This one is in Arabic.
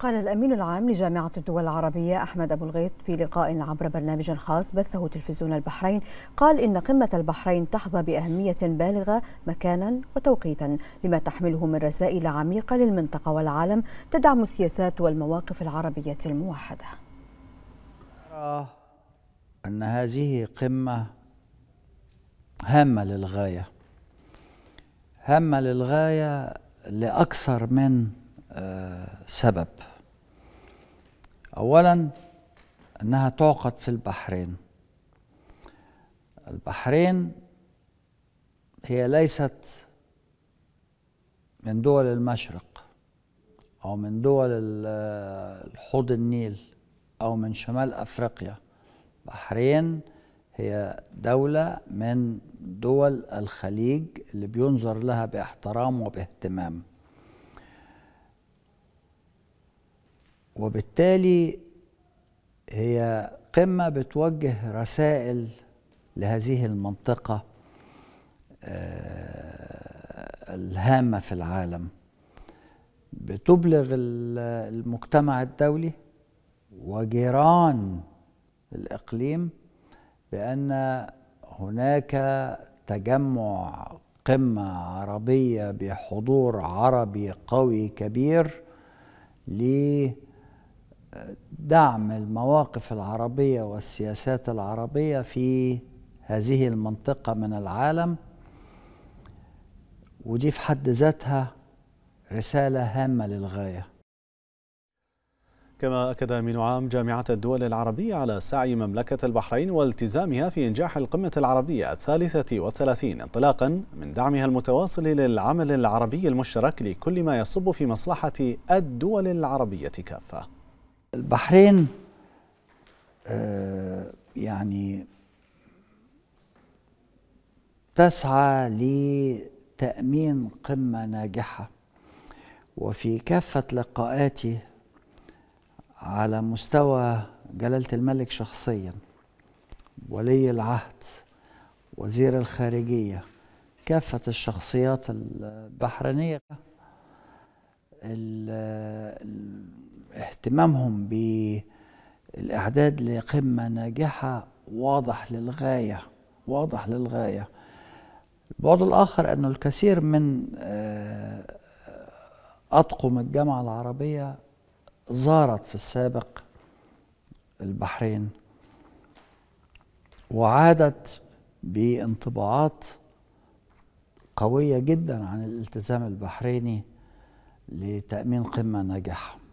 قال الأمين العام لجامعة الدول العربية أحمد أبو الغيط في لقاء عبر برنامج خاص بثه تلفزيون البحرين قال إن قمة البحرين تحظى بأهمية بالغة مكانا وتوقيتا لما تحمله من رسائل عميقة للمنطقة والعالم تدعم السياسات والمواقف العربية الموحدة أن هذه قمة هامة للغاية هامة للغاية لأكثر من آه، سبب أولا أنها تعقد في البحرين البحرين هي ليست من دول المشرق أو من دول حوض النيل أو من شمال أفريقيا البحرين هي دولة من دول الخليج اللي بينظر لها باحترام وباهتمام وبالتالي هي قمة بتوجه رسائل لهذه المنطقة آه، الهامة في العالم بتبلغ المجتمع الدولي وجيران الإقليم بأن هناك تجمع قمة عربية بحضور عربي قوي كبير ل دعم المواقف العربية والسياسات العربية في هذه المنطقة من العالم ودي في حد ذاتها رسالة هامة للغاية كما أكد أمين عام جامعة الدول العربية على سعي مملكة البحرين والتزامها في إنجاح القمة العربية الثالثة والثلاثين انطلاقا من دعمها المتواصل للعمل العربي المشترك لكل ما يصب في مصلحة الدول العربية كافة البحرين آه، يعني تسعى لتأمين قمة ناجحة وفي كافة لقاءاتي على مستوى جلالة الملك شخصيا ولي العهد وزير الخارجية كافة الشخصيات البحرينية اهتمامهم بالإعداد لقمة ناجحة واضح للغاية واضح للغاية البعد الآخر أنه الكثير من آه، أطقم الجامعة العربية زارت في السابق البحرين وعادت بانطباعات قوية جدا عن الالتزام البحريني لتأمين قمة ناجحة